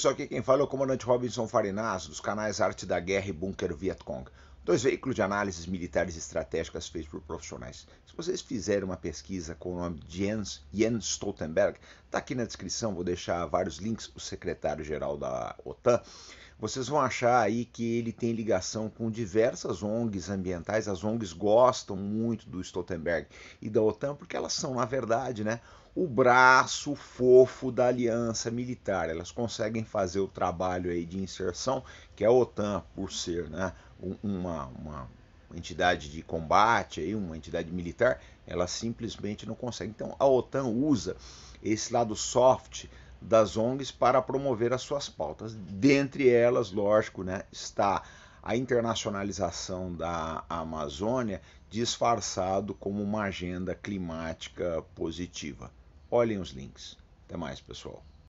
Pessoal, aqui quem fala é o comandante Robinson Farinazzo, dos canais Arte da Guerra e Bunker Vietcong, dois veículos de análises militares estratégicas feitos por profissionais. Se vocês fizerem uma pesquisa com o nome de Jens, Jens Stoltenberg, está aqui na descrição, vou deixar vários links, o secretário-geral da OTAN, vocês vão achar aí que ele tem ligação com diversas ONGs ambientais, as ONGs gostam muito do Stoltenberg e da OTAN, porque elas são, na verdade, né, o braço fofo da aliança militar. Elas conseguem fazer o trabalho aí de inserção que é a OTAN, por ser né, uma, uma entidade de combate, aí, uma entidade militar, ela simplesmente não consegue. Então a OTAN usa esse lado soft das ONGs para promover as suas pautas. Dentre elas, lógico, né, está a internacionalização da Amazônia disfarçado como uma agenda climática positiva. Olhem os links. Até mais, pessoal.